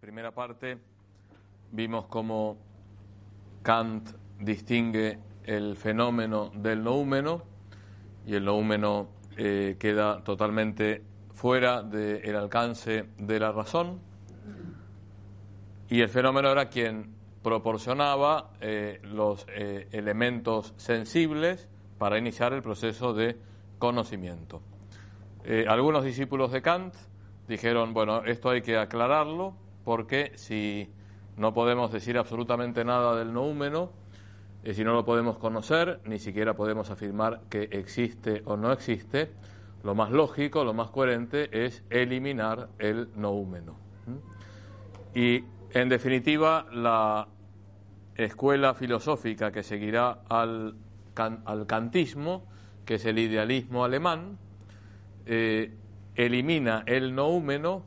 primera parte vimos cómo Kant distingue el fenómeno del noúmeno y el noúmeno eh, queda totalmente fuera del alcance de la razón y el fenómeno era quien proporcionaba eh, los eh, elementos sensibles para iniciar el proceso de conocimiento. Eh, algunos discípulos de Kant dijeron, bueno, esto hay que aclararlo, porque si no podemos decir absolutamente nada del noúmeno, y eh, si no lo podemos conocer, ni siquiera podemos afirmar que existe o no existe, lo más lógico, lo más coherente es eliminar el noúmeno. Y en definitiva, la escuela filosófica que seguirá al, kantismo, que es el idealismo alemán, eh, elimina el noúmeno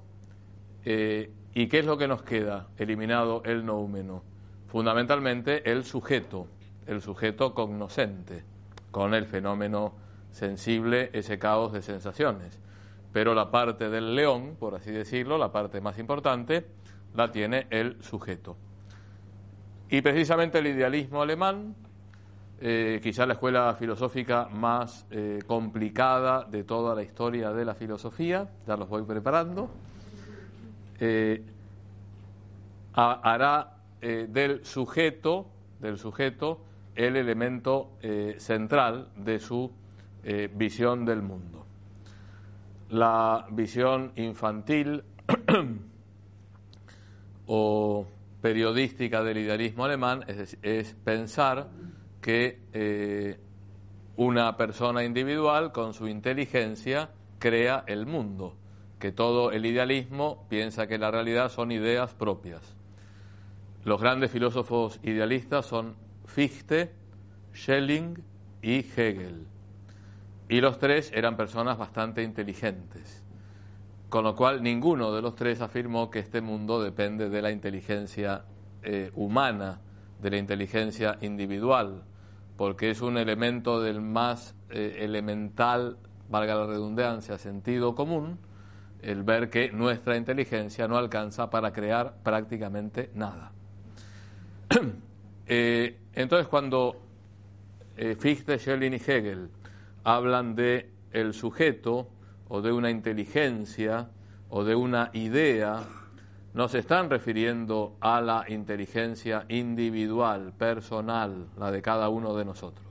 eh, ¿Y qué es lo que nos queda? Eliminado el noumeno. Fundamentalmente el sujeto, el sujeto cognoscente, con el fenómeno sensible, ese caos de sensaciones. Pero la parte del león, por así decirlo, la parte más importante, la tiene el sujeto. Y precisamente el idealismo alemán, eh, quizá la escuela filosófica más eh, complicada de toda la historia de la filosofía, ya los voy preparando eh, hará eh, del sujeto, del sujeto, el elemento eh, central de su visión del mundo. La visión infantil o periodística del idealismo alemán es pensar que una persona individual con su inteligencia crea el mundo que todo el idealismo piensa que la realidad son ideas propias. Los grandes filósofos idealistas son Fichte, Schelling y Hegel. Y los tres eran personas bastante inteligentes, con lo cual ninguno de los tres afirmó que este mundo depende de la inteligencia eh, humana, de la inteligencia individual, porque es un elemento del más eh, elemental, valga la redundancia, sentido común, el ver que nuestra inteligencia no alcanza para crear prácticamente nada. Eh, entonces, cuando eh, Fichte, Schelling y Hegel hablan de el sujeto o de una inteligencia o de una idea, no se están refiriendo a la inteligencia individual, personal, la de cada uno de nosotros,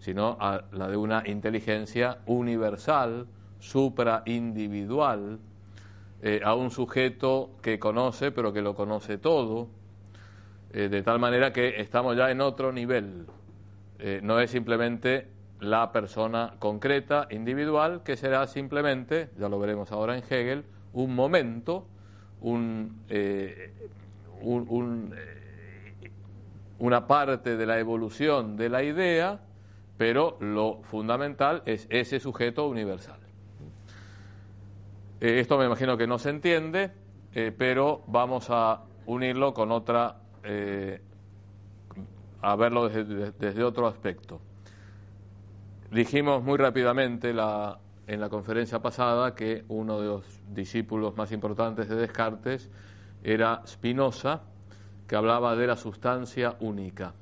sino a la de una inteligencia universal, supraindividual, eh, a un sujeto que conoce, pero que lo conoce todo, eh, de tal manera que estamos ya en otro nivel. Eh, no es simplemente la persona concreta, individual, que será simplemente, ya lo veremos ahora en Hegel, un momento, un, una parte de la evolución de la idea, pero lo fundamental es ese sujeto universal. Eh, esto me imagino que no se entiende, eh, pero vamos a unirlo con otra, eh, a verlo desde, otro aspecto. Dijimos muy rápidamente en la conferencia pasada que uno de los discípulos más importantes de Descartes era Spinoza, que hablaba de la sustancia única.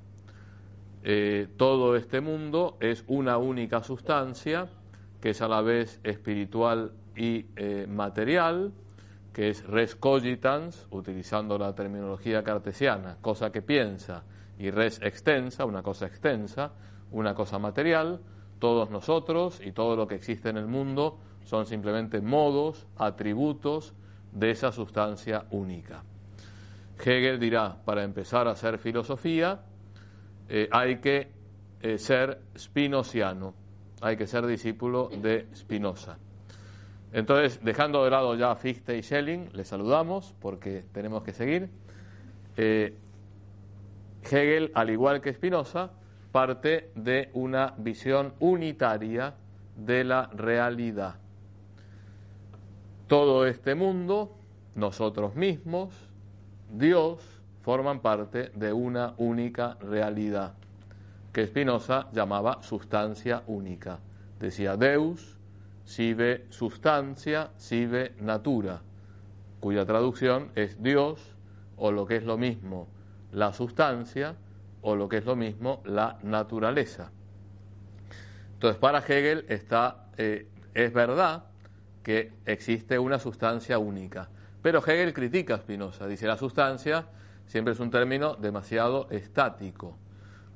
todo este mundo es una única sustancia que es a la vez espiritual y eh, material, que es res cogitans, utilizando la terminología cartesiana, cosa que piensa, y res extensa, una cosa extensa, una cosa material, todos nosotros y todo lo que existe en el mundo son simplemente modos, atributos de esa sustancia única. Hegel dirá, para empezar a hacer filosofía, eh, hay que eh, ser spinosiano, hay que ser discípulo de Spinoza. Entonces, dejando de lado ya Fichte y Schelling, les saludamos porque tenemos que seguir. Eh, Hegel, al igual que Spinoza, parte de una visión unitaria de la realidad. Todo este mundo, nosotros mismos, Dios, forman parte de una única realidad, que Spinoza llamaba sustancia única. Decía Deus sive sustancia, sive natura, cuya traducción es Dios o lo que es lo mismo la sustancia o lo que es lo mismo la naturaleza. Entonces, para Hegel está, eh, es verdad que existe una sustancia única, pero Hegel critica a Spinoza, dice la sustancia siempre es un término demasiado estático.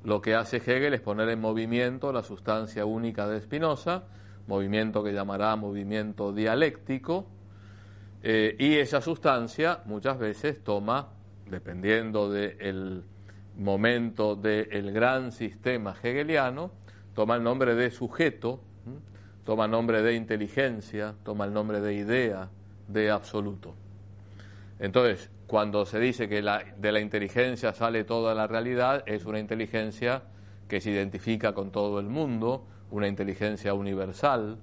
Lo que hace Hegel es poner en movimiento la sustancia única de Spinoza, movimiento que llamará movimiento dialéctico, eh, y esa sustancia muchas veces toma, dependiendo del momento del gran sistema hegeliano, toma el nombre de sujeto, toma el nombre de inteligencia, toma el nombre de idea, de absoluto. Entonces, cuando se dice que de la inteligencia sale toda la realidad, es una inteligencia que se identifica con todo el mundo, una inteligencia universal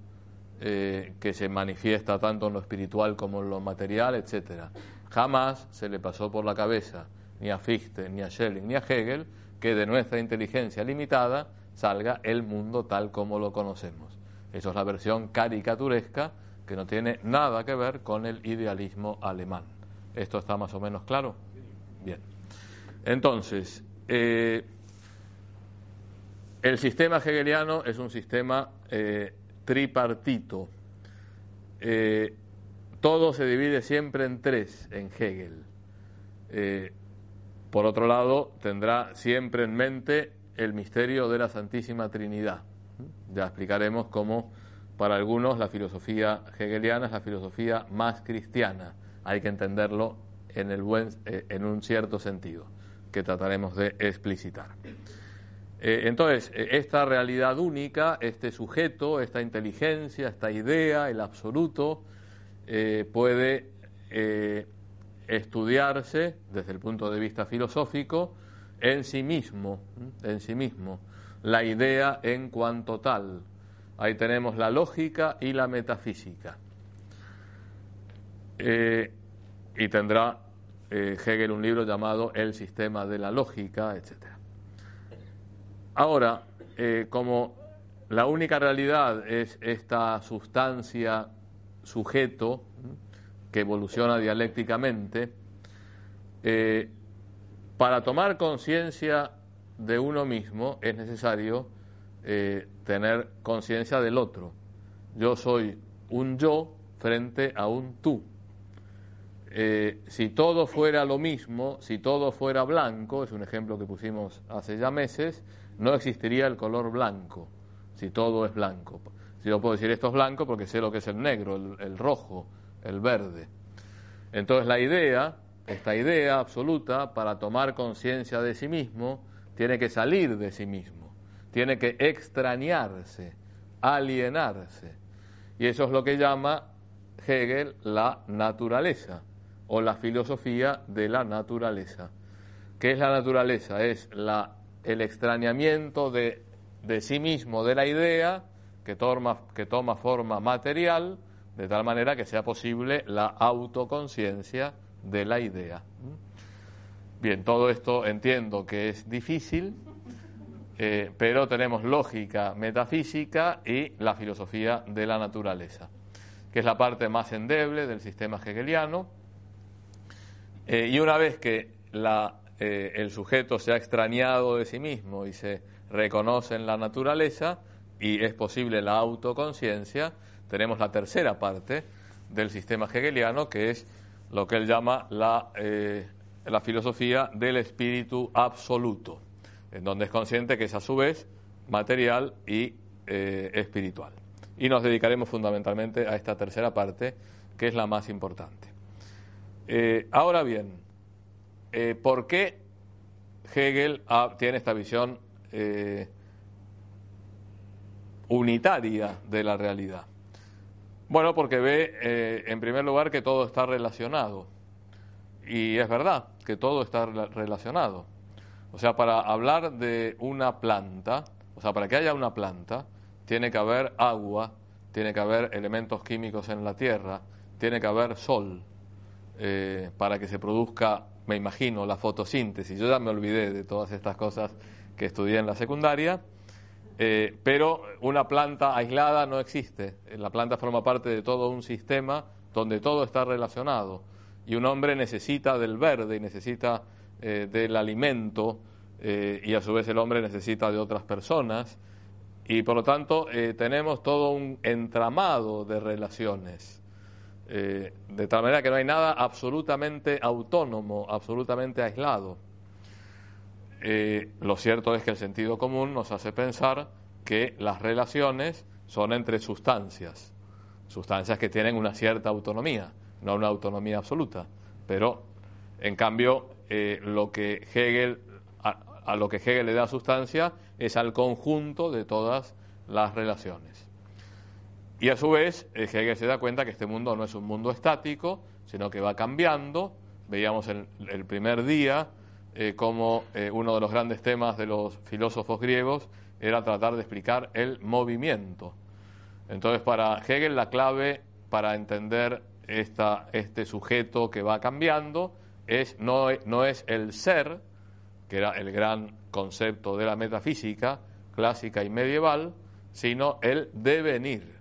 eh, que se manifiesta tanto en lo espiritual como en lo material, etc. Jamás se le pasó por la cabeza ni a Fichte, ni a Schelling, ni a Hegel que de nuestra inteligencia limitada salga el mundo tal como lo conocemos. Esa es la versión caricaturesca que no tiene nada que ver con el idealismo alemán. ¿Esto está más o menos claro? Bien. Entonces, eh, el sistema hegeliano es un sistema eh, tripartito. Eh, todo se divide siempre en tres en Hegel. Eh, por otro lado, tendrá siempre en mente el misterio de la Santísima Trinidad. Ya explicaremos cómo para algunos la filosofía hegeliana es la filosofía más cristiana. Hay que entenderlo en, el buen, en un cierto sentido, que trataremos de explicitar. Eh, entonces, eh, esta realidad única, este sujeto, esta inteligencia, esta idea, el absoluto, eh, puede estudiarse desde el punto de vista filosófico en sí mismo, en sí mismo, la idea en cuanto tal. Ahí tenemos la lógica y la metafísica. y tendrá Hegel un libro llamado El sistema de la lógica, etc. Ahora, eh, como la única realidad es esta sustancia sujeto que evoluciona dialécticamente, eh, para tomar conciencia de uno mismo es necesario eh, tener conciencia del otro. Yo soy un yo frente a un tú. si todo fuera lo mismo, si todo fuera blanco, es un ejemplo que pusimos hace ya meses, no existiría el color blanco si todo es blanco. Si yo puedo decir esto es blanco porque sé lo que es el negro, el, rojo, el verde. Entonces la idea, esta idea absoluta para tomar conciencia de sí mismo, tiene que salir de sí mismo, tiene que extrañarse, alienarse. Y eso es lo que llama Hegel la naturaleza o la filosofía de la naturaleza. ¿Qué es la naturaleza? Es la el extrañamiento de, sí mismo, de la idea, que toma, que toma forma material, de tal manera que sea posible la autoconciencia de la idea. Bien, todo esto entiendo que es difícil, eh, pero tenemos lógica metafísica y la filosofía de la naturaleza, que es la parte más endeble del sistema hegeliano. Eh, y una vez que la eh, el sujeto se ha extrañado de sí mismo y se reconoce en la naturaleza y es posible la autoconciencia, tenemos la tercera parte del sistema hegeliano que es lo que él llama la, eh, filosofía del espíritu absoluto, en donde es consciente que es a su vez material y eh, espiritual. Y nos dedicaremos fundamentalmente a esta tercera parte, que es la más importante. ahora bien, eh, por qué Hegel ah, tiene esta visión eh, unitaria de la realidad. Bueno, porque ve, eh, en primer lugar, que todo está relacionado. Y es verdad que todo está relacionado. O sea, para hablar de una planta, o sea, para que haya una planta, tiene que haber agua, tiene que haber elementos químicos en la tierra, tiene que haber sol para que se produzca me imagino, la fotosíntesis. Yo ya me olvidé de todas estas cosas que estudié en la secundaria, eh, pero una planta aislada no existe. La planta forma parte de todo un sistema donde todo está relacionado. Y un hombre necesita del verde y necesita eh, del alimento eh, y a su vez el hombre necesita de otras personas. Y por lo tanto tenemos todo un entramado de relaciones. Eh, de tal manera que no hay nada absolutamente autónomo, absolutamente aislado. Eh, lo cierto es que el sentido común nos hace pensar que las relaciones son entre sustancias, sustancias que tienen una cierta autonomía, no una autonomía absoluta, pero en cambio eh, lo que Hegel, a lo que Hegel le da sustancia es al conjunto de todas las relaciones. Y a su vez, Hegel se da cuenta que este mundo no es un mundo estático, sino que va cambiando. Veíamos el, el primer día cómo eh, como eh, uno de los grandes temas de los filósofos griegos era tratar de explicar el movimiento. Entonces, para Hegel la clave para entender este sujeto que va cambiando es, no es el ser, que era el gran concepto de la metafísica clásica y medieval, sino el devenir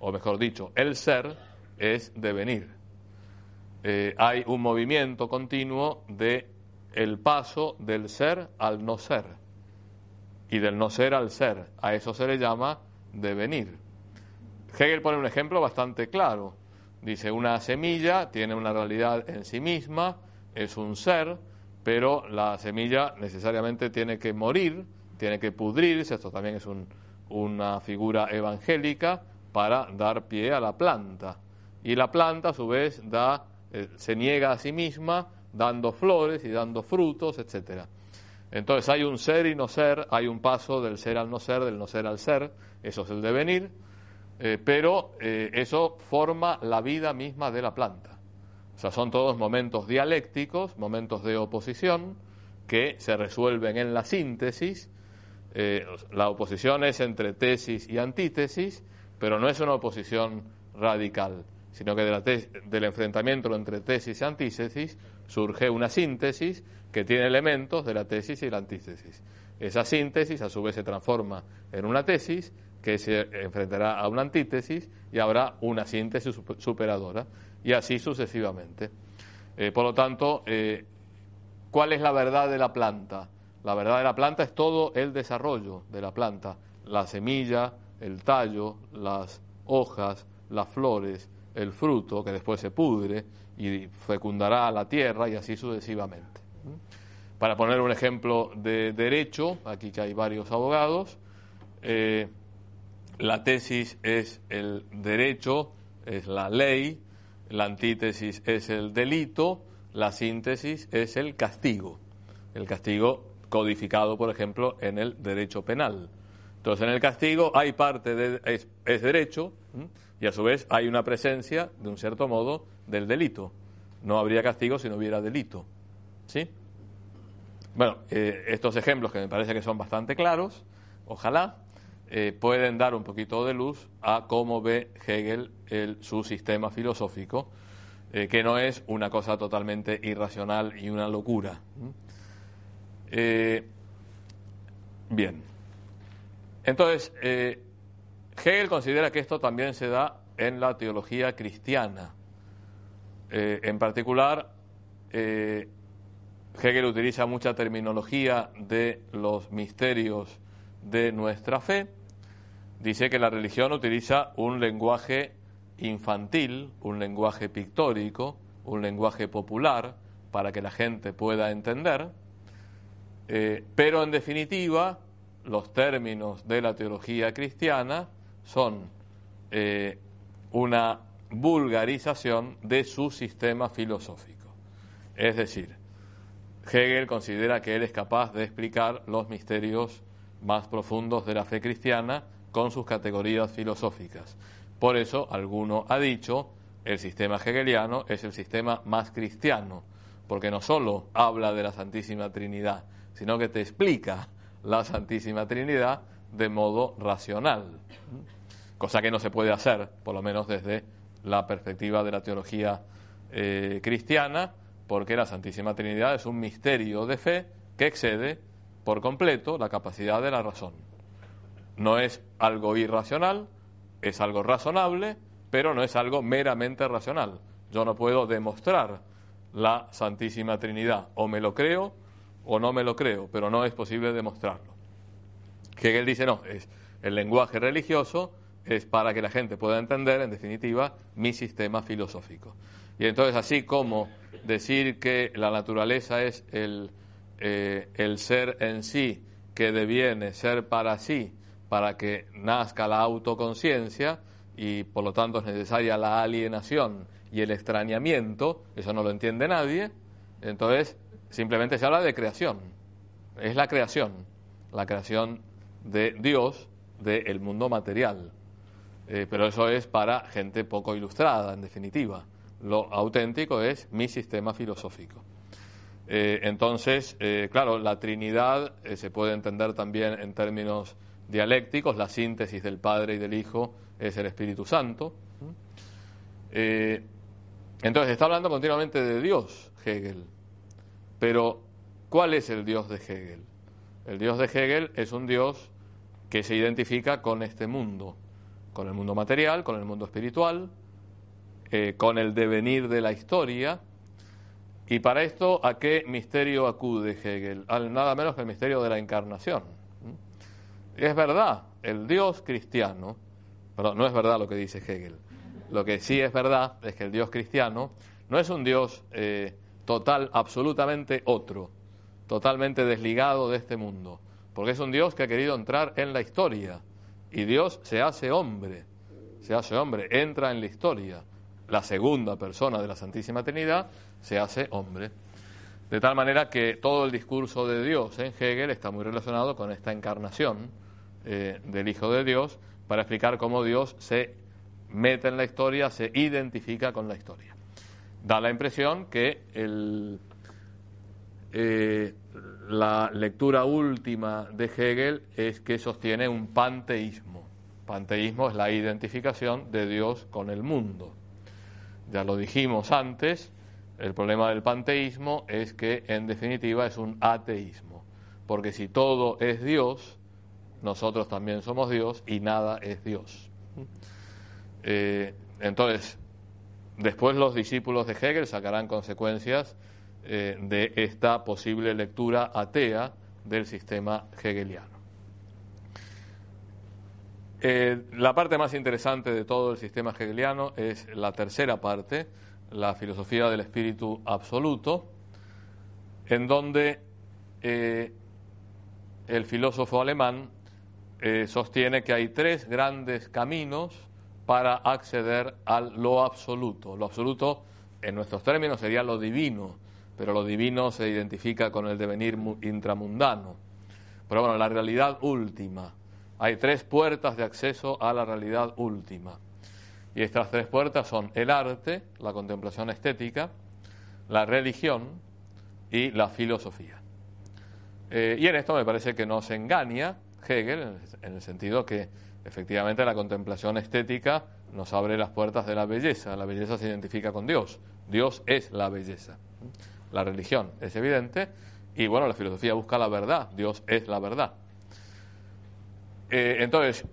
o mejor dicho, el ser es devenir. Eh, hay un movimiento continuo de el paso del ser al no ser y del no ser al ser. A eso se le llama devenir. Hegel pone un ejemplo bastante claro. Dice, una semilla tiene una realidad en sí misma, es un ser, pero la semilla necesariamente tiene que morir, tiene que pudrirse, esto también es una figura evangélica, para dar pie a la planta. Y la planta a su vez da, eh, se niega a sí misma dando flores y dando frutos, etc. Entonces hay un ser y no ser, hay un paso del ser al no ser, del no ser al ser, eso es el devenir, eh, pero eh, eso forma la vida misma de la planta. O sea, son todos momentos dialécticos, momentos de oposición, que se resuelven en la síntesis. la oposición es entre tesis y antítesis, pero no es una oposición radical, sino que del enfrentamiento entre tesis y antítesis surge una síntesis que tiene elementos de la tesis y la antítesis. Esa síntesis a su vez se transforma en una tesis que se enfrentará a una antítesis y habrá una síntesis superadora y así sucesivamente. Eh, por lo tanto, eh, ¿cuál es la verdad de la planta? La verdad de la planta es todo el desarrollo de la planta, la semilla, el tallo, las hojas, las flores, el fruto, que después se pudre y fecundará la tierra y así sucesivamente. Para poner un ejemplo de derecho, aquí que hay varios abogados, eh, la tesis es el derecho, es la ley, la antítesis es el delito, la síntesis es el castigo. El castigo codificado, por ejemplo, en el derecho penal. Entonces, en el castigo hay parte de es, derecho y a su vez hay una presencia, de un cierto modo, del delito. No habría castigo si no hubiera delito. ¿Sí? Bueno, eh, estos ejemplos que me parece que son bastante claros, ojalá, eh, pueden dar un poquito de luz a cómo ve Hegel el, su sistema filosófico, eh, que no es una cosa totalmente irracional y una locura. bien. Entonces, eh, Hegel considera que esto también se da en la teología cristiana. Eh, en particular, eh, Hegel utiliza mucha terminología de los misterios de nuestra fe. Dice que la religión utiliza un lenguaje infantil, un lenguaje pictórico, un lenguaje popular para que la gente pueda entender, pero en definitiva los términos de la teología cristiana son eh, una vulgarización de su sistema filosófico. Es decir, Hegel considera que él es capaz de explicar los misterios más profundos de la fe cristiana con sus categorías filosóficas. Por eso, alguno ha dicho, el sistema hegeliano es el sistema más cristiano, porque no solo habla de la Santísima Trinidad, sino que te explica la Santísima Trinidad de modo racional, cosa que no se puede hacer, por lo menos desde la perspectiva de la teología eh, cristiana, porque la Santísima Trinidad es un misterio de fe que excede por completo la capacidad de la razón. No es algo irracional, es algo razonable, pero no es algo meramente racional. Yo no puedo demostrar la Santísima Trinidad, o me lo creo, o no me lo creo, pero no es posible demostrarlo. Hegel dice, no, es el lenguaje religioso es para que la gente pueda entender, en definitiva, mi sistema filosófico. Y entonces, así como decir que la naturaleza es el, eh, el ser en sí, que deviene ser para sí, para que nazca la autoconciencia, y por lo tanto es necesaria la alienación y el extrañamiento, eso no lo entiende nadie, entonces Simplemente se habla de creación. Es la creación, la creación de Dios del mundo material. Eh, pero eso es para gente poco ilustrada, en definitiva. Lo auténtico es mi sistema filosófico. Eh, entonces, eh, claro, la Trinidad se puede entender también en términos dialécticos, la síntesis del Padre y del Hijo es el Espíritu Santo. entonces, está hablando continuamente de Dios, Hegel. Pero, ¿cuál es el Dios de Hegel? El Dios de Hegel es un Dios que se identifica con este mundo, con el mundo material, con el mundo espiritual, eh, con el devenir de la historia. Y para esto, ¿a qué misterio acude Hegel? Al nada menos que el misterio de la encarnación. Es verdad, el Dios cristiano, pero no es verdad lo que dice Hegel. Lo que sí es verdad es que el Dios cristiano no es un Dios eh, total, absolutamente otro, totalmente desligado de este mundo, porque es un Dios que ha querido entrar en la historia y Dios se hace hombre, se hace hombre, entra en la historia. La segunda persona de la Santísima Trinidad se hace hombre. De tal manera que todo el discurso de Dios en Hegel está muy relacionado con esta encarnación eh, del Hijo de Dios para explicar cómo Dios se mete en la historia, se identifica con la historia da la impresión que eh, la lectura última de Hegel es que sostiene un panteísmo. Panteísmo es la identificación de Dios con el mundo. Ya lo dijimos antes, el problema del panteísmo es que en definitiva es un ateísmo, porque si todo es Dios, nosotros también somos Dios y nada es Dios. Eh, entonces, Después los discípulos de Hegel sacarán consecuencias eh, de esta posible lectura atea del sistema hegeliano. Eh, la parte más interesante de todo el sistema hegeliano es la tercera parte, la filosofía del espíritu absoluto, en donde eh, el filósofo alemán sostiene que hay tres grandes caminos para acceder a lo absoluto. Lo absoluto, en nuestros términos, sería lo divino, pero lo divino se identifica con el devenir intramundano. Pero bueno, la realidad última. Hay tres puertas de acceso a la realidad última. Y estas tres puertas son el arte, la contemplación estética, la religión y la filosofía. Eh, y en esto me parece que nos engaña Hegel, en el sentido que Efectivamente, la contemplación estética nos abre las puertas de la belleza. La belleza se identifica con Dios. Dios es la belleza. La religión es evidente. Y bueno, la filosofía busca la verdad. Dios es la verdad. Eh, entonces,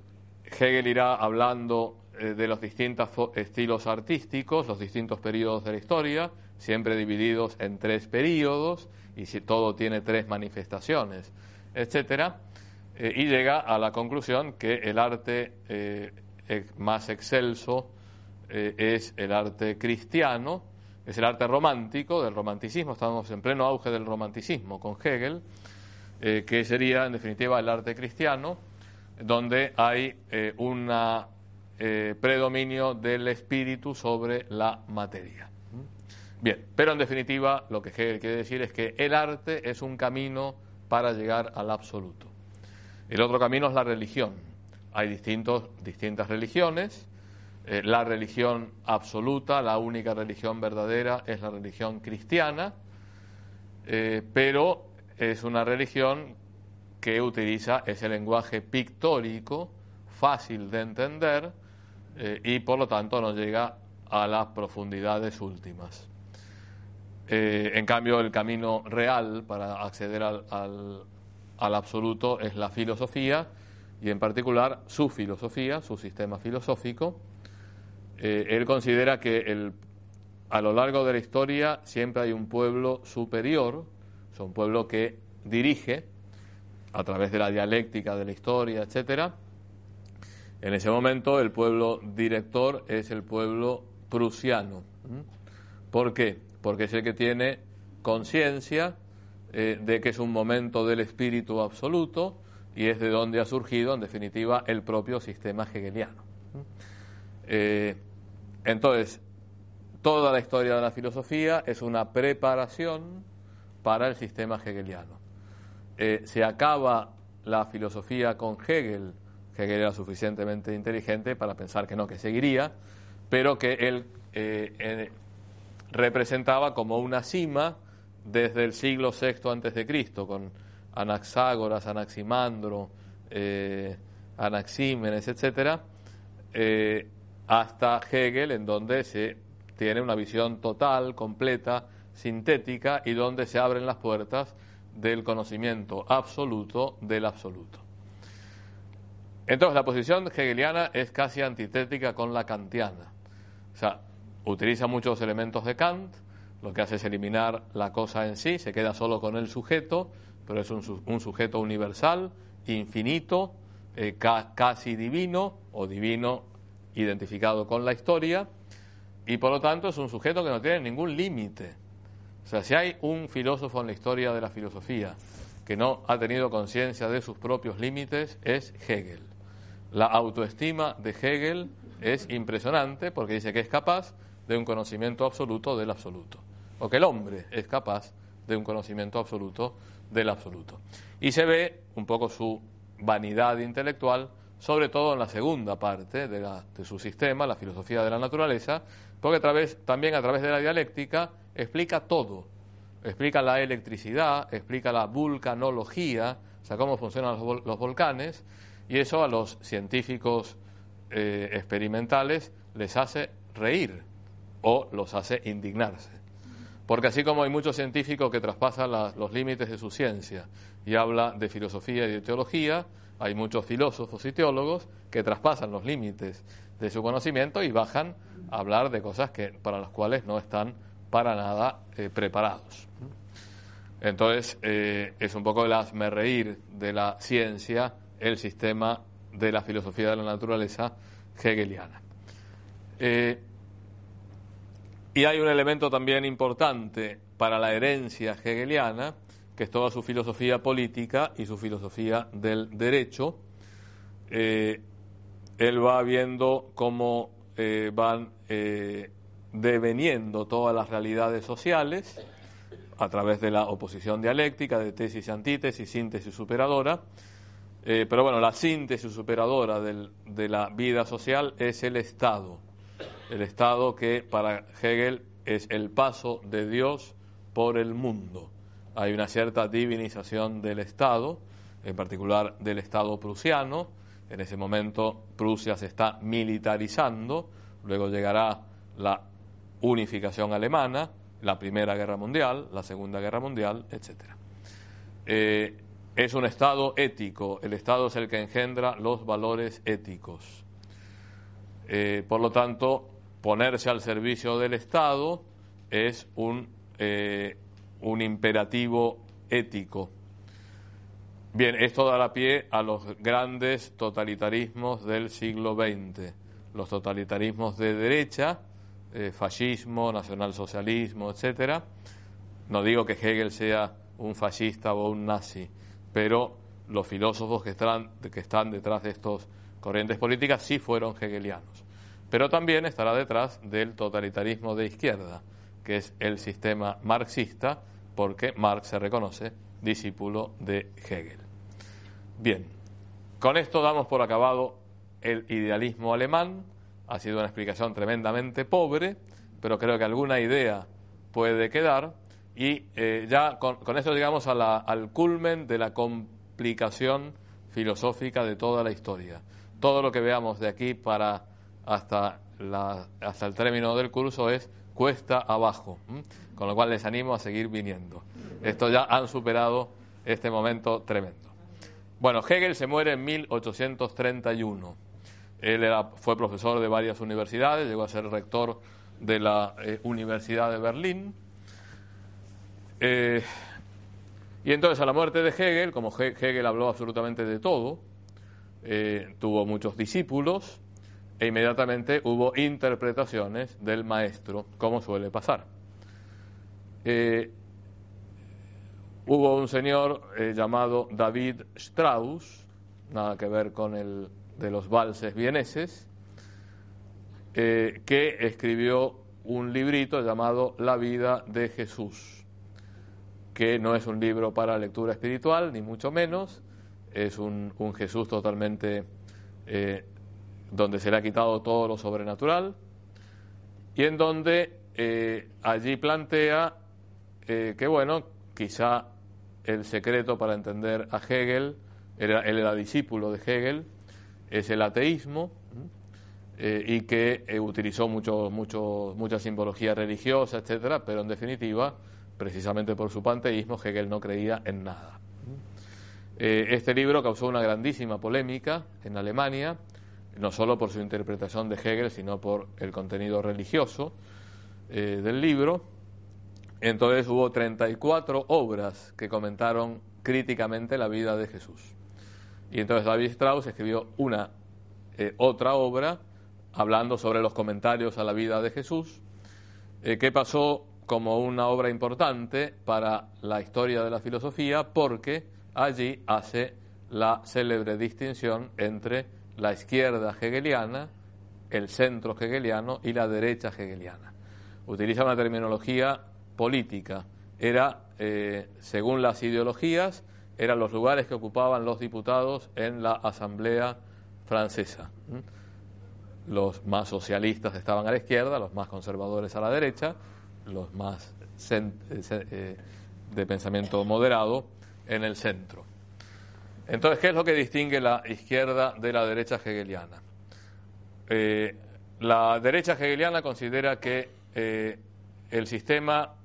Hegel irá hablando eh, de los distintos estilos artísticos, los distintos periodos de la historia, siempre divididos en tres periodos, y si todo tiene tres manifestaciones, etcétera. Eh, y llega a la conclusión que el arte eh, más excelso eh, es el arte cristiano, es el arte romántico, del romanticismo, estamos en pleno auge del romanticismo con Hegel, que sería en definitiva el arte cristiano, donde hay un predominio del espíritu sobre la materia. Bien, pero en definitiva lo que Hegel quiere decir es que el arte es un camino para llegar al absoluto. El otro camino es la religión. Hay distintos, distintas religiones. Eh, la religión absoluta, la única religión verdadera, es la religión cristiana, eh, pero es una religión que utiliza ese lenguaje pictórico, fácil de entender eh, y por lo tanto no llega a las profundidades últimas. en cambio, el camino real para acceder al al absoluto es la filosofía y en particular su filosofía, su sistema filosófico. Eh, él considera que el, a lo largo de la historia siempre hay un pueblo superior, es un pueblo que dirige a través de la dialéctica de la historia, etc. En ese momento el pueblo director es el pueblo prusiano. ¿Mm? ¿Por qué? Porque es el que tiene conciencia eh, de que es un momento del espíritu absoluto y es de donde ha surgido, en definitiva, el propio sistema hegeliano. Eh, entonces, toda la historia de la filosofía es una preparación para el sistema hegeliano. Eh, se acaba la filosofía con Hegel. Hegel era suficientemente inteligente para pensar que no, que seguiría, pero que él representaba como una cima desde el siglo VI a.C., con Anaxágoras, Anaximandro, eh, Anaxímenes, etc., eh, hasta Hegel, en donde se tiene una visión total, completa, sintética y donde se abren las puertas del conocimiento absoluto del absoluto. Entonces, la posición hegeliana es casi antitética con la kantiana. O sea, utiliza muchos elementos de Kant, lo que hace es eliminar la cosa en sí, se queda solo con el sujeto, pero es un, sujeto universal, infinito, eh, casi divino o divino identificado con la historia, y por lo tanto es un sujeto que no tiene ningún límite. O sea, si hay un filósofo en la historia de la filosofía que no ha tenido conciencia de sus propios límites, es Hegel. La autoestima de Hegel es impresionante porque dice que es capaz de un conocimiento absoluto del absoluto o que el hombre es capaz de un conocimiento absoluto del absoluto. Y se ve un poco su vanidad intelectual, sobre todo en la segunda parte de, su sistema, la filosofía de la naturaleza, porque a través, también a través de la dialéctica explica todo. Explica la electricidad, explica la vulcanología, o sea, cómo funcionan los, volcanes, y eso a los científicos eh, experimentales les hace reír o los hace indignarse. Porque así como hay muchos científicos que traspasan los límites de su ciencia y habla de filosofía y de teología, hay muchos filósofos y teólogos que traspasan los límites de su conocimiento y bajan a hablar de cosas que, para las cuales no están para nada eh, preparados. Entonces, eh, es un poco el hazme reír de la ciencia, el sistema de la filosofía de la naturaleza hegeliana. Eh, y hay un elemento también importante para la herencia hegeliana, que es toda su filosofía política y su filosofía del derecho. Eh, él va viendo cómo eh, van eh, deveniendo todas las realidades sociales a través de la oposición dialéctica, de tesis y antítesis, síntesis superadora. pero bueno, la síntesis superadora de la vida social es el Estado el Estado que para Hegel es el paso de Dios por el mundo. Hay una cierta divinización del Estado, en particular del Estado prusiano. En ese momento Prusia se está militarizando, luego llegará la unificación alemana, la Primera Guerra Mundial, la Segunda Guerra Mundial, etc. Eh, es un Estado ético, el Estado es el que engendra los valores éticos. Eh, por lo tanto, ponerse al servicio del Estado es un, eh, un imperativo ético. Bien, esto dará pie a los grandes totalitarismos del siglo XX, los totalitarismos de derecha, eh, fascismo, nacionalsocialismo, etcétera. No digo que Hegel sea un fascista o un nazi, pero los filósofos que están, que están detrás de estas corrientes políticas sí fueron hegelianos pero también estará detrás del totalitarismo de izquierda, que es el sistema marxista, porque Marx se reconoce discípulo de Hegel. Bien, con esto damos por acabado el idealismo alemán. Ha sido una explicación tremendamente pobre, pero creo que alguna idea puede quedar. Y eh, ya con, esto llegamos al culmen de la complicación filosófica de toda la historia. Todo lo que veamos de aquí para hasta, hasta el término del curso es cuesta abajo, con lo cual les animo a seguir viniendo. Esto ya han superado este momento tremendo. Bueno, Hegel se muere en 1831. Él fue profesor de varias universidades, llegó a ser rector de la eh, Universidad de Berlín. Eh, y entonces a la muerte de Hegel, como Hegel habló absolutamente de todo, eh, tuvo muchos discípulos, e inmediatamente hubo interpretaciones del maestro, como suele pasar. Eh, hubo un señor eh, llamado David Strauss, nada que ver con el de los valses vieneses, eh, que escribió un librito llamado La vida de Jesús, que no es un libro para lectura espiritual, ni mucho menos, es un, Jesús totalmente donde se le ha quitado todo lo sobrenatural y en donde eh, allí plantea eh, que, bueno, quizá el secreto para entender a Hegel, él era discípulo de Hegel, es el ateísmo eh, y que utilizó mucho, mucho, mucha simbología religiosa, etcétera, pero en definitiva, precisamente por su panteísmo, Hegel no creía en nada. este libro causó una grandísima polémica en Alemania no solo por su interpretación de Hegel, sino por el contenido religioso eh, del libro. Entonces hubo 34 obras que comentaron críticamente la vida de Jesús. Y entonces David Strauss escribió una eh, otra obra hablando sobre los comentarios a la vida de Jesús, eh, que pasó como una obra importante para la historia de la filosofía porque allí hace la célebre distinción entre la izquierda hegeliana, el centro hegeliano y la derecha hegeliana. Utiliza una terminología política. Era, eh, según las ideologías, eran los lugares que ocupaban los diputados en la Asamblea francesa. ¿Mm? Los más socialistas estaban a la izquierda, los más conservadores a la derecha, los más eh, eh, de pensamiento moderado en el centro. Entonces, ¿qué es lo que distingue la izquierda de la derecha hegeliana? Eh, la derecha hegeliana considera que eh, el sistema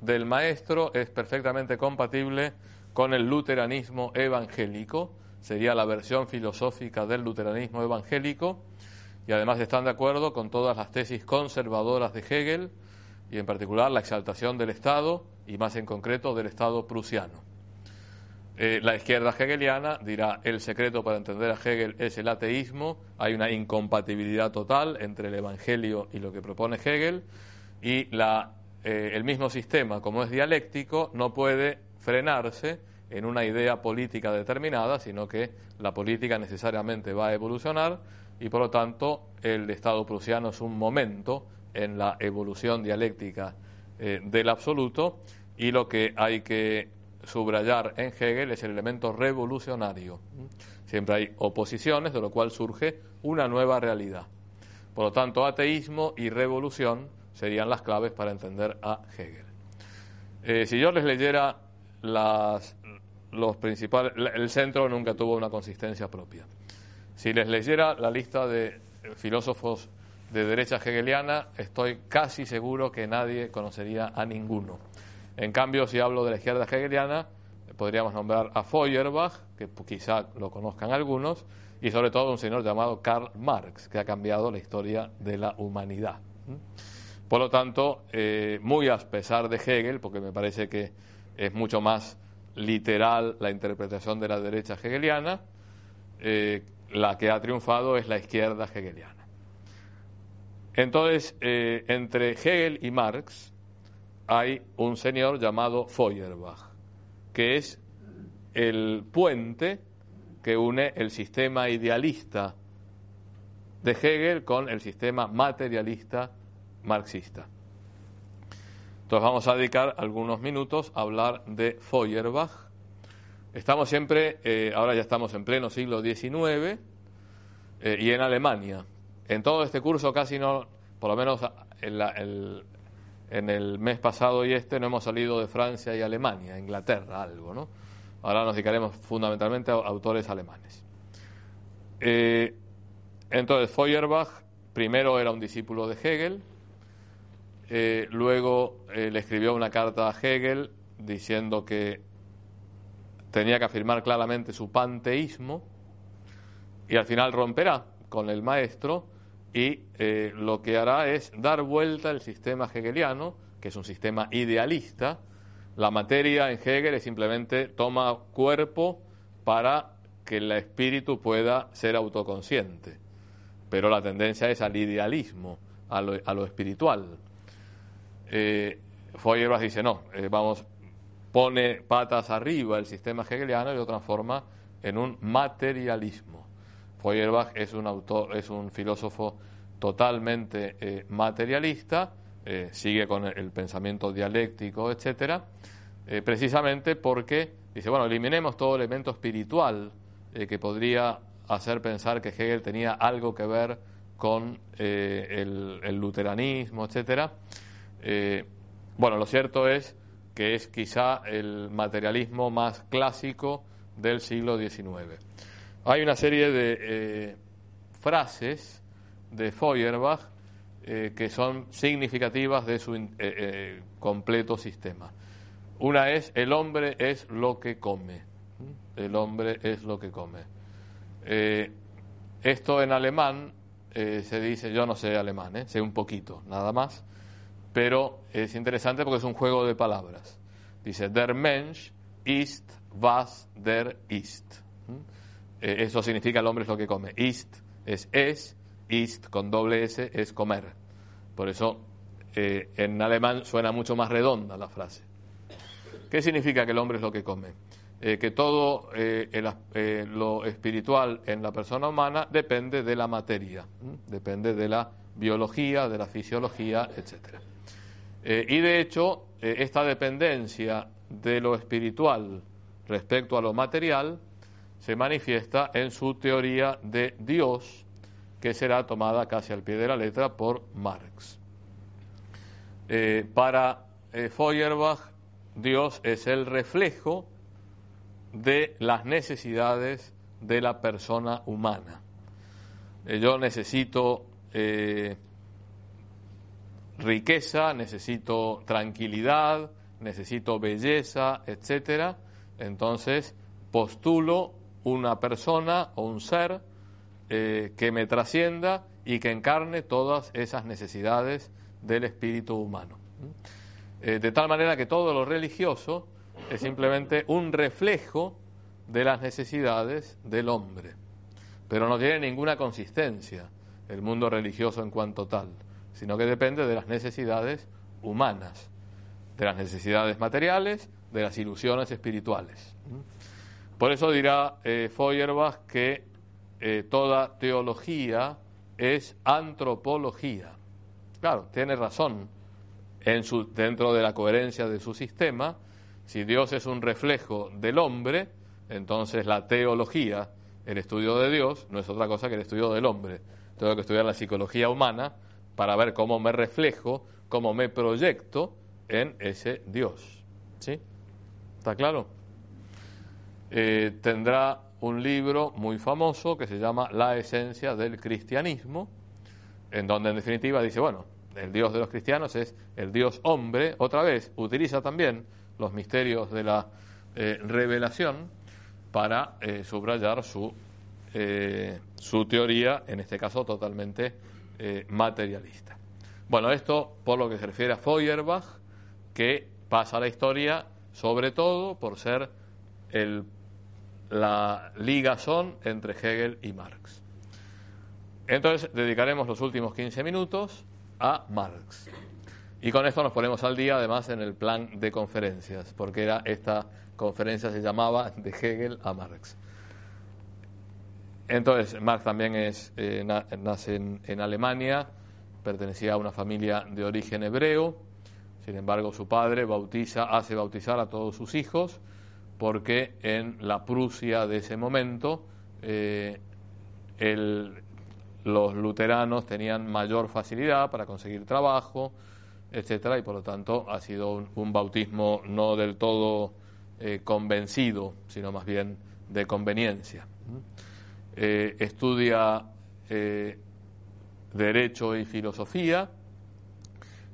del maestro es perfectamente compatible con el luteranismo evangélico, sería la versión filosófica del luteranismo evangélico, y además están de acuerdo con todas las tesis conservadoras de Hegel, y en particular la exaltación del Estado, y más en concreto del Estado prusiano. Eh, la izquierda hegeliana dirá el secreto para entender a Hegel es el ateísmo, hay una incompatibilidad total entre el Evangelio y lo que propone Hegel, y la, eh, el mismo sistema, como es dialéctico, no puede frenarse en una idea política determinada, sino que la política necesariamente va a evolucionar y por lo tanto el Estado prusiano es un momento en la evolución dialéctica eh, del absoluto y lo que hay que subrayar en Hegel es el elemento revolucionario. Siempre hay oposiciones, de lo cual surge una nueva realidad. Por lo tanto, ateísmo y revolución serían las claves para entender a Hegel. Eh, si yo les leyera los principales, el centro nunca tuvo una consistencia propia. Si les leyera la lista de filósofos de derecha hegeliana, estoy casi seguro que nadie conocería a ninguno. En cambio, si hablo de la izquierda hegeliana, podríamos nombrar a Feuerbach, que quizá lo conozcan algunos, y sobre todo un señor llamado Karl Marx, que ha cambiado la historia de la humanidad. Por lo tanto, eh, muy a pesar de Hegel, porque me parece que es mucho más literal la interpretación de la derecha hegeliana, eh, la que ha triunfado es la izquierda hegeliana. Entonces, eh, entre Hegel y Marx, hay un señor llamado Feuerbach, que es el puente que une el sistema idealista de Hegel con el sistema materialista marxista. Entonces vamos a dedicar algunos minutos a hablar de Feuerbach. Estamos siempre, eh, ahora ya estamos en pleno siglo XIX eh, y en Alemania. En todo este curso casi no, por lo menos en la, en el mes pasado y este no hemos salido de Francia y Alemania, Inglaterra, algo, ¿no? Ahora nos dedicaremos fundamentalmente a autores alemanes. Eh, entonces, Feuerbach primero era un discípulo de Hegel, eh, luego eh, le escribió una carta a Hegel diciendo que tenía que afirmar claramente su panteísmo y al final romperá con el maestro y eh, lo que hará es dar vuelta al sistema hegeliano, que es un sistema idealista. La materia en Hegel simplemente toma cuerpo para que el espíritu pueda ser autoconsciente, pero la tendencia es al idealismo, a lo, espiritual. Eh, Feuerbach dice, no, eh, vamos, pone patas arriba el sistema hegeliano y lo transforma en un materialismo. Feuerbach es un autor, es un filósofo totalmente eh, materialista, eh, sigue con el, pensamiento dialéctico, etcétera, eh, precisamente porque dice, bueno, eliminemos todo elemento espiritual que podría hacer pensar que Hegel tenía algo que ver con el, el, luteranismo, etcétera. bueno, lo cierto es que es quizá el materialismo más clásico del siglo XIX. Hay una serie de eh, frases de Feuerbach eh, que son significativas de su eh, completo sistema. Una es, el hombre es lo que come. ¿Mm? El hombre es lo que come. esto en alemán se dice, yo no sé alemán, sé un poquito, nada más, pero es interesante porque es un juego de palabras. Dice, der Mensch ist was der ist. ¿Mm? Eh, eso significa el hombre es lo que come. Ist es es, ist con doble S es comer. Por eso eh, en alemán suena mucho más redonda la frase. ¿Qué significa que el hombre es lo que come? Eh, que todo lo espiritual en la persona humana depende de la materia, depende de la biología, de la fisiología, etc. y de hecho, esta dependencia de lo espiritual respecto a lo material se manifiesta en su teoría de Dios, que será tomada casi al pie de la letra por Marx. Eh, para eh, Feuerbach, Dios es el reflejo de las necesidades de la persona humana. Eh, yo necesito riqueza, necesito tranquilidad, necesito belleza, etc. Entonces postulo una persona o un ser eh, que me trascienda y que encarne todas esas necesidades del espíritu humano. ¿Mm? Eh, de tal manera que todo lo religioso es simplemente un reflejo de las necesidades del hombre, pero no tiene ninguna consistencia el mundo religioso en cuanto tal, sino que depende de las necesidades humanas, de las necesidades materiales, de las ilusiones espirituales. ¿Mm? Por eso dirá eh, Feuerbach que eh, toda teología es antropología. Claro, tiene razón en su, dentro de la coherencia de su sistema. Si Dios es un reflejo del hombre, entonces la teología, el estudio de Dios, no es otra cosa que el estudio del hombre. Tengo que estudiar la psicología humana para ver cómo me reflejo, cómo me proyecto en ese Dios. ¿Sí? ¿Está claro? Eh, tendrá un libro muy famoso que se llama La esencia del cristianismo, en donde en definitiva dice, bueno, el Dios de los cristianos es el Dios hombre, otra vez utiliza también los misterios de la eh, revelación para eh, subrayar su, su teoría, en este caso totalmente materialista. Bueno, esto por lo que se refiere a Feuerbach, que pasa la historia sobre todo por ser el la liga son entre Hegel y Marx. Entonces dedicaremos los últimos 15 minutos a Marx. Y con esto nos ponemos al día, además, en el plan de conferencias, porque era esta conferencia se llamaba De Hegel a Marx. Entonces, Marx también es, eh, nace en, en, Alemania, pertenecía a una familia de origen hebreo, sin embargo, su padre bautiza, hace bautizar a todos sus hijos porque en la Prusia de ese momento eh, los luteranos tenían mayor facilidad para conseguir trabajo, etcétera, y por lo tanto ha sido un, bautismo no del todo eh, convencido, sino más bien de conveniencia. Eh, estudia Derecho y Filosofía,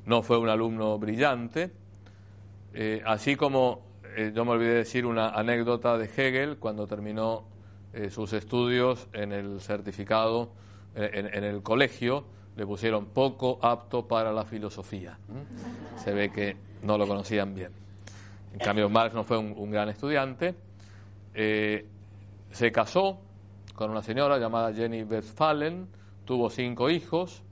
no fue un alumno brillante, así como eh, yo me olvidé decir una anécdota de Hegel cuando terminó eh, sus estudios en el certificado, eh, en, el colegio, le pusieron poco apto para la filosofía. ¿Mm? Se ve que no lo conocían bien. En cambio, Marx no fue un, gran estudiante. se casó con una señora llamada Jenny Westphalen, tuvo cinco hijos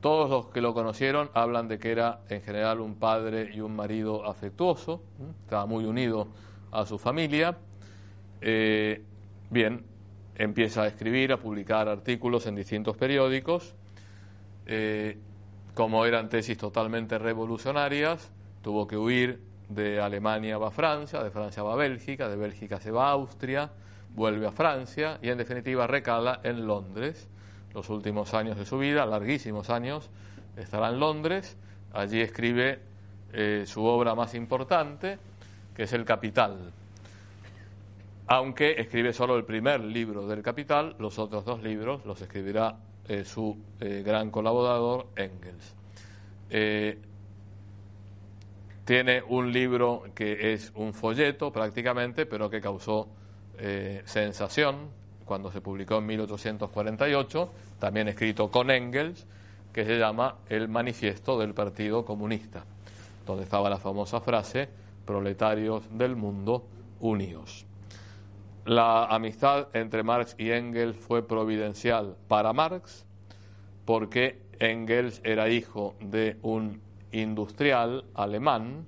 todos los que lo conocieron hablan de que era en general un padre y un marido afectuoso, estaba muy unido a su familia. Eh, bien, empieza a escribir, a publicar artículos en distintos periódicos. Eh, como eran tesis totalmente revolucionarias, tuvo que huir de Alemania va a Francia, de Francia va a Bélgica, de Bélgica se va a Austria, vuelve a Francia y en definitiva recala en Londres los últimos años de su vida, larguísimos años, estará en Londres. Allí escribe eh, su obra más importante, que es El Capital. Aunque escribe solo el primer libro del Capital, los otros dos libros los escribirá eh, su eh, gran colaborador Engels. tiene un libro que es un folleto prácticamente, pero que causó sensación cuando se publicó en 1848, también escrito con Engels, que se llama El Manifiesto del Partido Comunista, donde estaba la famosa frase proletarios del mundo unidos. La amistad entre Marx y Engels fue providencial para Marx, porque Engels era hijo de un industrial alemán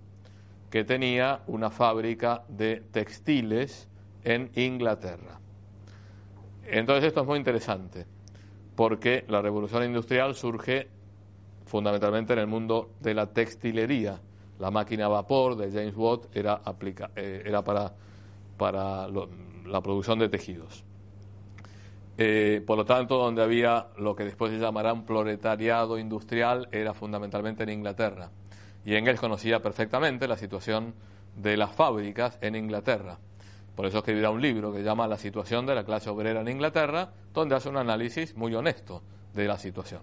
que tenía una fábrica de textiles en Inglaterra. Entonces esto es muy interesante, porque la revolución industrial surge fundamentalmente en el mundo de la textilería. La máquina a vapor de James Watt era, aplica, eh, era para, la producción de tejidos. Eh, por lo tanto, donde había lo que después se llamará un proletariado industrial era fundamentalmente en Inglaterra. Y Engels conocía perfectamente la situación de las fábricas en Inglaterra. Por eso escribirá un libro que se llama La situación de la clase obrera en Inglaterra, donde hace un análisis muy honesto de la situación.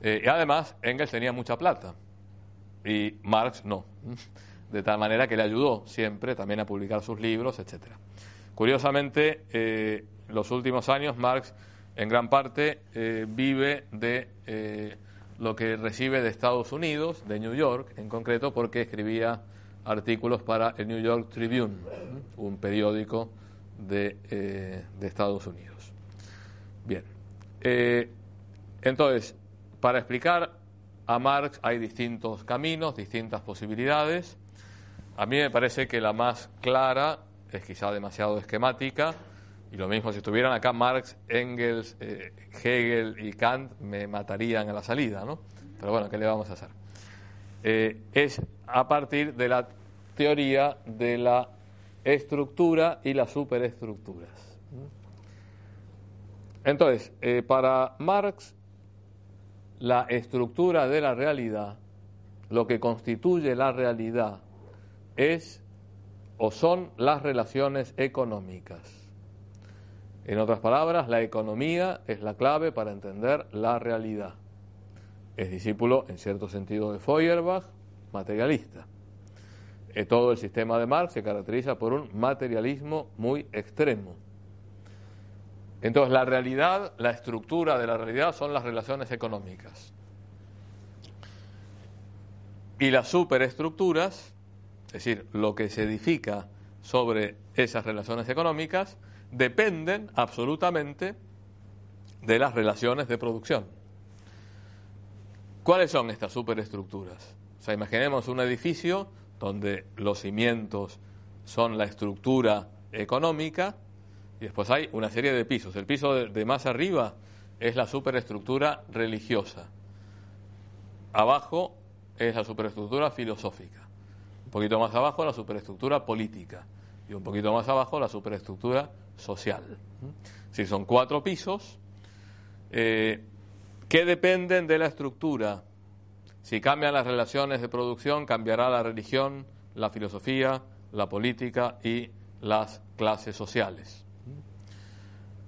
Eh, y además, Engels tenía mucha plata y Marx no. De tal manera que le ayudó siempre también a publicar sus libros, etc. Curiosamente, eh, los últimos años Marx en gran parte eh, vive de lo que recibe de Estados Unidos, de New York en concreto, porque escribía artículos para el New York Tribune, un periódico de, eh, de Estados Unidos. Bien, eh, entonces, para explicar a Marx hay distintos caminos, distintas posibilidades. A mí me parece que la más clara es quizá demasiado esquemática, y lo mismo si estuvieran acá Marx, Engels, eh, Hegel y Kant, me matarían a la salida, ¿no? Pero bueno, ¿qué le vamos a hacer? es a partir de la teoría de la estructura y las superestructuras. Entonces, eh, para Marx, la estructura de la realidad, lo que constituye la realidad, es o son las relaciones económicas. En otras palabras, la economía es la clave para entender la realidad. Es discípulo, en cierto sentido, de Feuerbach, materialista. Eh, todo el sistema de Marx se caracteriza por un materialismo muy extremo. Entonces, la realidad, la estructura de la realidad son las relaciones económicas. Y las superestructuras, es decir, lo que se edifica sobre esas relaciones económicas, dependen absolutamente de las relaciones de producción. ¿Cuáles son estas superestructuras? O sea, imaginemos un edificio donde los cimientos son la estructura económica y después hay una serie de pisos. El piso de, más arriba es la superestructura religiosa. Abajo es la superestructura filosófica. Un poquito más abajo la superestructura política y un poquito más abajo la superestructura social. ¿Mm? Si son cuatro pisos eh, que dependen de la estructura si cambian las relaciones de producción, cambiará la religión, la filosofía, la política y las clases sociales.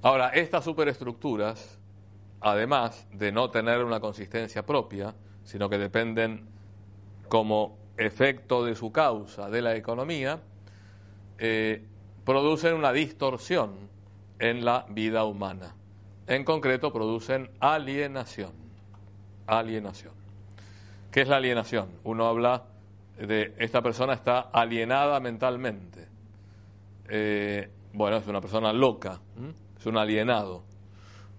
Ahora, estas superestructuras, además de no tener una consistencia propia, sino que dependen como efecto de su causa de la economía, eh, producen una distorsión en la vida humana. En concreto, producen alienación. Alienación. ¿Qué es la alienación? Uno habla de esta persona está alienada mentalmente. Eh, bueno, es una persona loca, es un alienado.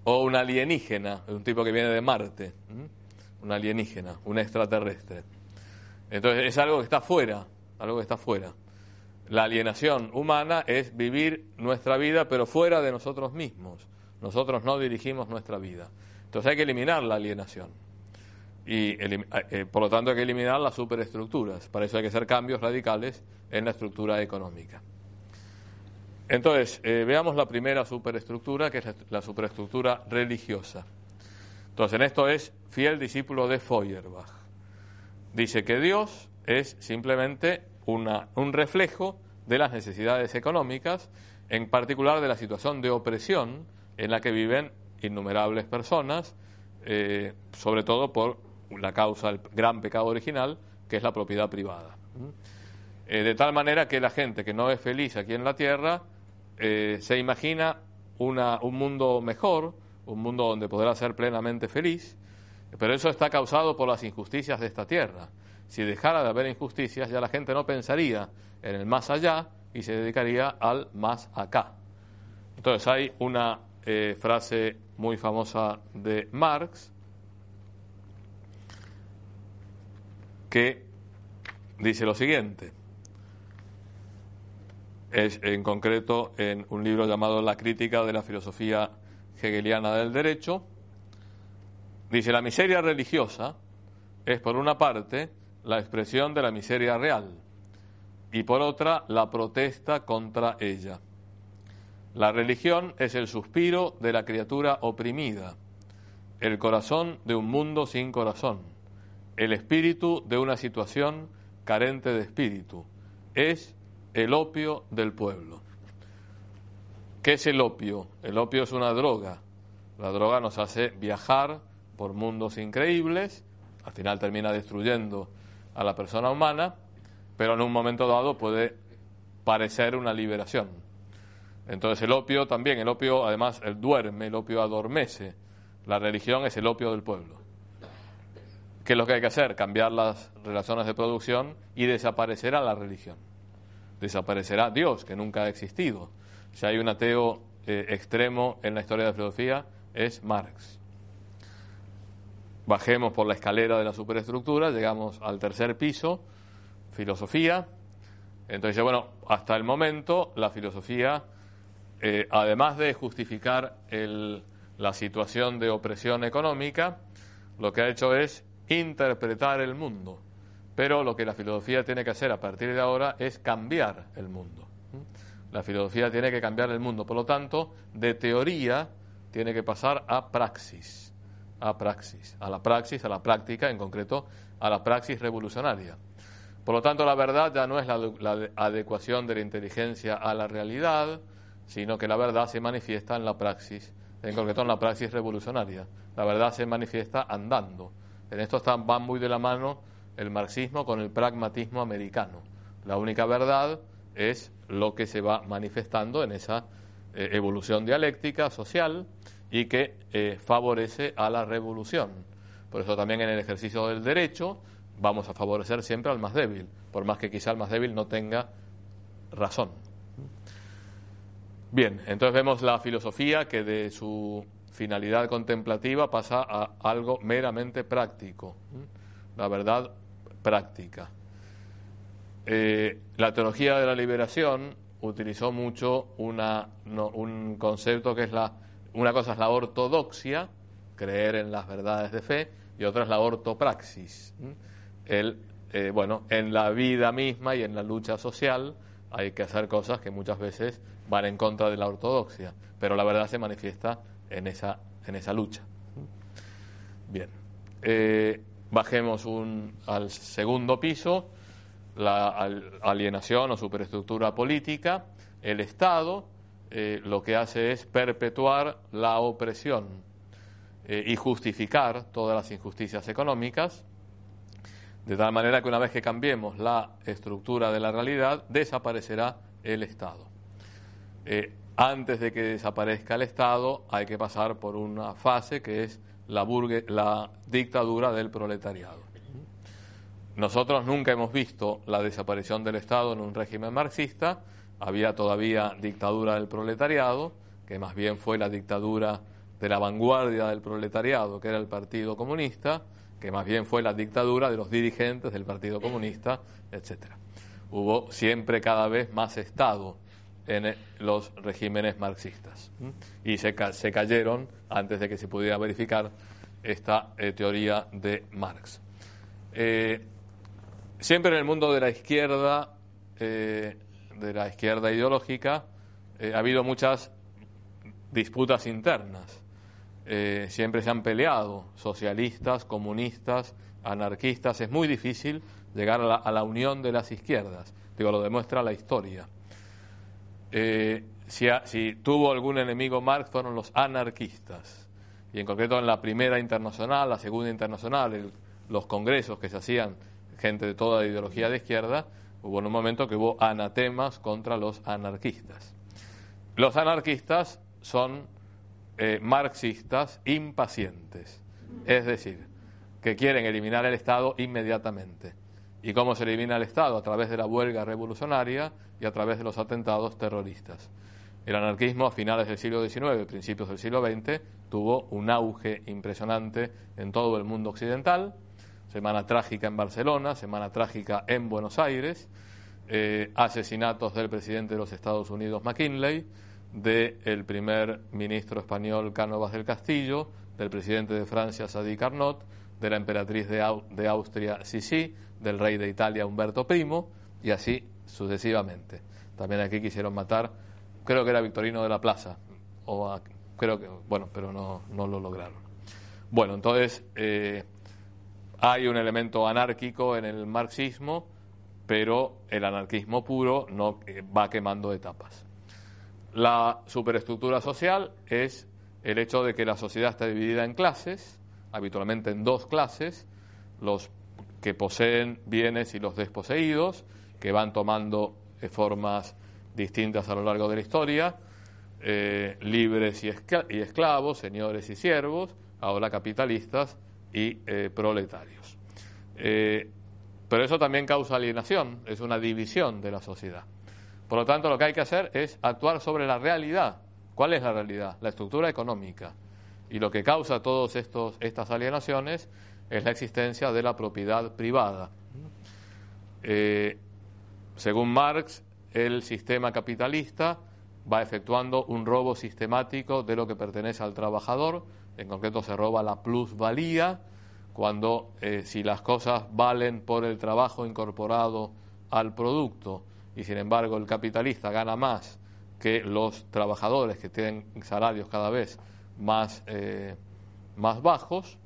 O un alienígena, es un tipo que viene de Marte, un alienígena, un extraterrestre. Entonces es algo que está fuera, algo que está fuera. La alienación humana es vivir nuestra vida pero fuera de nosotros mismos. Nosotros no dirigimos nuestra vida. Entonces hay que eliminar la alienación y eh, eh, por lo tanto hay que eliminar las superestructuras. Para eso hay que hacer cambios radicales en la estructura económica. Entonces, eh, veamos la primera superestructura, que es la, superestructura religiosa. Entonces, en esto es fiel discípulo de Feuerbach. Dice que Dios es simplemente una, un reflejo de las necesidades económicas, en particular de la situación de opresión en la que viven innumerables personas, sobre todo por la causa del gran pecado original, que es la propiedad privada. Eh, de tal manera que la gente que no es feliz aquí en la Tierra eh, se imagina una, un mundo mejor, un mundo donde podrá ser plenamente feliz, pero eso está causado por las injusticias de esta Tierra. Si dejara de haber injusticias, ya la gente no pensaría en el más allá y se dedicaría al más acá. Entonces hay una eh, frase muy famosa de Marx, que dice lo siguiente. Es en concreto en un libro llamado La crítica de la filosofía hegeliana del derecho. Dice, la miseria religiosa es por una parte la expresión de la miseria real y por otra la protesta contra ella. La religión es el suspiro de la criatura oprimida, el corazón de un mundo sin corazón el espíritu de una situación carente de espíritu. Es el opio del pueblo. ¿Qué es el opio? El opio es una droga. La droga nos hace viajar por mundos increíbles, al final termina destruyendo a la persona humana, pero en un momento dado puede parecer una liberación. Entonces el opio también, el opio además el duerme, el opio adormece. La religión es el opio del pueblo. ¿Qué es lo que hay que hacer? Cambiar las relaciones de producción y desaparecerá la religión. Desaparecerá Dios, que nunca ha existido. Si hay un ateo eh, extremo en la historia de la filosofía, es Marx. Bajemos por la escalera de la superestructura, llegamos al tercer piso, filosofía. Entonces, bueno, hasta el momento la filosofía, eh, además de justificar la situación de opresión económica, lo que ha hecho es interpretar el mundo. Pero lo que la filosofía tiene que hacer a partir de ahora es cambiar el mundo. La filosofía tiene que cambiar el mundo. Por lo tanto, de teoría tiene que pasar a praxis. A praxis. A la praxis, a la práctica, en concreto, a la praxis revolucionaria. Por lo tanto, la verdad ya no es la, la adecuación de la inteligencia a la realidad, sino que la verdad se manifiesta en la praxis, en concreto en la praxis revolucionaria. La verdad se manifiesta andando en esto están, van muy de la mano el marxismo con el pragmatismo americano. La única verdad es lo que se va manifestando en esa eh, evolución dialéctica social y que eh, favorece a la revolución. Por eso también en el ejercicio del derecho vamos a favorecer siempre al más débil, por más que quizá el más débil no tenga razón. Bien, entonces vemos la filosofía que de su finalidad contemplativa pasa a algo meramente práctico, la verdad práctica. Eh, la teología de la liberación utilizó mucho una, un concepto que es la, una cosa es la ortodoxia, creer en las verdades de fe, y otra es la ortopraxis. El, eh, bueno, en la vida misma y en la lucha social hay que hacer cosas que muchas veces van en contra de la ortodoxia, pero la verdad se manifiesta en esa, en esa lucha. Bien. Eh, bajemos un, al segundo piso, la alienación o superestructura política, el Estado eh, lo que hace es perpetuar la opresión eh, y justificar todas las injusticias económicas, de tal manera que una vez que cambiemos la estructura de la realidad, desaparecerá el Estado. Antes de que desaparezca el Estado hay que pasar por una fase que es la, la dictadura del proletariado. Nosotros nunca hemos visto la desaparición del Estado en un régimen marxista, había todavía dictadura del proletariado, que más bien fue la dictadura de la vanguardia del proletariado, que era el Partido Comunista, que más bien fue la dictadura de los dirigentes del Partido Comunista, etc. Hubo siempre cada vez más Estado en los regímenes marxistas. Y se, se cayeron antes de que se pudiera verificar esta eh, teoría de Marx. Eh, siempre en el mundo de la izquierda, eh, de la izquierda ideológica, ha habido muchas disputas internas. siempre se han peleado socialistas, comunistas, anarquistas. Es muy difícil llegar a la, a la unión de las izquierdas. Digo, lo demuestra la historia. Eh, si, tuvo algún enemigo Marx fueron los anarquistas, y en concreto en la primera internacional, la segunda internacional, los congresos que se hacían, gente de toda ideología de izquierda, hubo en un momento que hubo anatemas contra los anarquistas. Los anarquistas son eh, marxistas impacientes, es decir, que quieren eliminar el Estado inmediatamente. ¿Y cómo se elimina el Estado? A través de la huelga revolucionaria y a través de los atentados terroristas. El anarquismo a finales del siglo XIX, principios del siglo XX, tuvo un auge impresionante en todo el mundo occidental. Semana trágica en Barcelona, semana trágica en Buenos Aires, eh, asesinatos del presidente de los Estados Unidos McKinley, del primer ministro español Cánovas del Castillo, del presidente de Francia Sadi Carnot, de la emperatriz de, de Austria Sisi, del rey de Italia Humberto I y así sucesivamente. También aquí quisieron matar, creo que era Victorino de la Plaza, o creo que, bueno, pero no, no lo lograron. Bueno, entonces eh, hay un elemento anárquico en el marxismo, pero el anarquismo puro no eh, va quemando etapas. La superestructura social es el hecho de que la sociedad está dividida en clases, habitualmente en dos clases, los que poseen bienes y los desposeídos, que van tomando eh, formas distintas a lo largo de la historia, eh, libres y, esclavos, señores y siervos, ahora capitalistas y eh, proletarios. pero eso también causa alienación, es una división de la sociedad. Por lo tanto, lo que hay que hacer es actuar sobre la realidad. ¿Cuál es la realidad? La estructura económica. Y lo que causa todas estas alienaciones es la existencia de la propiedad privada. Eh, según Marx, el sistema capitalista va efectuando un robo sistemático de lo que pertenece al trabajador, en concreto se roba la plusvalía, cuando eh, si las cosas valen por el trabajo incorporado al producto y sin embargo el capitalista gana más que los trabajadores que tienen salarios cada vez más, eh, más bajos,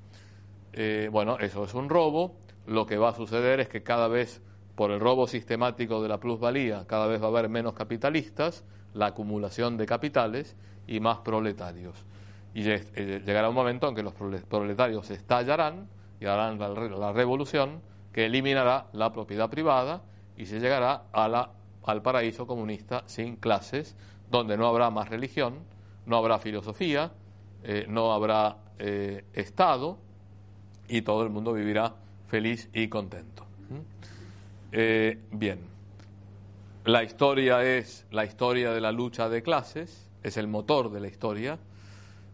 eh, bueno, eso es un robo. Lo que va a suceder es que cada vez, por el robo sistemático de la plusvalía, cada vez va a haber menos capitalistas, la acumulación de capitales y más proletarios. Y eh, llegará un momento en que los proletarios estallarán y harán la, revolución que eliminará la propiedad privada y se llegará al paraíso comunista sin clases, donde no habrá más religión, no habrá filosofía, eh, no habrá Estado, y todo el mundo vivirá feliz y contento. ¿Mm? Eh, bien, la historia es la historia de la lucha de clases, es el motor de la historia.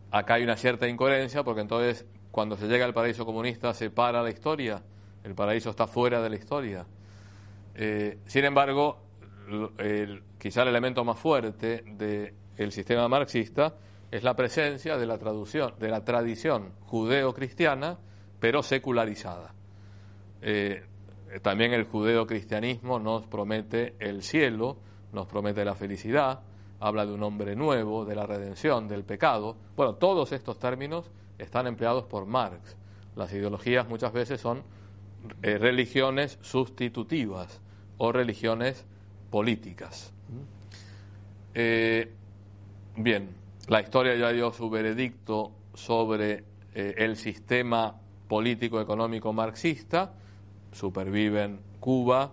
Acá hay una cierta incoherencia porque entonces cuando se llega al paraíso comunista se para la historia, el paraíso está fuera de la historia. Eh, sin embargo, quizá el elemento más fuerte del sistema marxista es la presencia de la, traducción, de la tradición judeo-cristiana, pero secularizada. Eh, también el judeo-cristianismo nos promete el cielo, nos promete la felicidad, habla de un hombre nuevo, de la redención, del pecado. Bueno, todos estos términos están empleados por Marx. Las ideologías muchas veces son eh, religiones sustitutivas o religiones políticas. Eh, bien, la historia ya dio su veredicto sobre el sistema político económico marxista, superviven Cuba,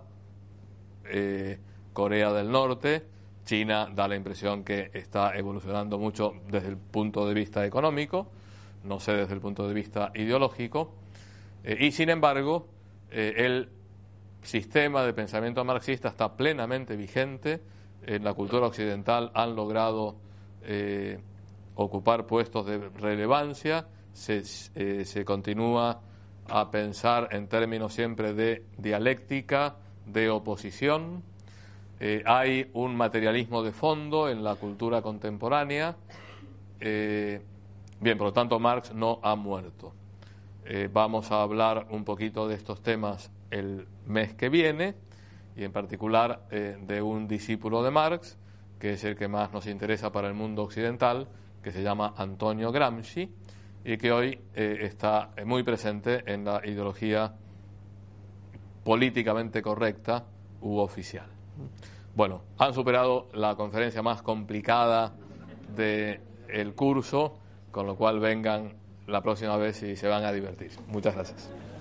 eh, Corea del Norte, China da la impresión que está evolucionando mucho desde el punto de vista económico, no sé desde el punto de vista ideológico, eh, y sin embargo eh, el sistema de pensamiento marxista está plenamente vigente, en la cultura occidental han logrado ocupar puestos de relevancia, eh, se, continúa a pensar en términos siempre de dialéctica, de oposición. Eh, hay un materialismo de fondo en la cultura contemporánea. Eh, bien, por lo tanto, Marx no ha muerto. vamos a hablar un poquito de estos temas el mes que viene y en particular de un discípulo de Marx, que es el que más nos interesa para el mundo occidental, que se llama Antonio Gramsci y que hoy eh, está eh, muy presente en la ideología políticamente correcta u oficial. Bueno, han superado la conferencia más complicada del curso, con lo cual vengan la próxima vez y se van a divertir. Muchas gracias.